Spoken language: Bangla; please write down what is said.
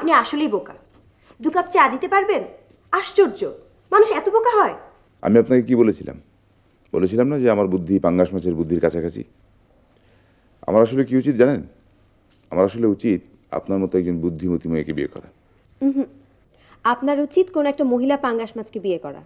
আপনি আসলেই বোকা দু কাপ চা দিতে পারবেন আশ্চর্য মানুষ এত বোকা হয় আমি আপনাকে কি বলেছিলাম বলেছিলাম না যে আমার বুদ্ধি পাঙ্গাস মাছের বুদ্ধির কাছাকাছি আমার আসলে কি উচিত জানেন আমার আসলে উচিত আপনার মতো একজন বুদ্ধিমতী মেয়েকে বিয়ে করা আপনার উচিত কোনো একটা মহিলা পাঙ্গাস মাছকে বিয়ে করা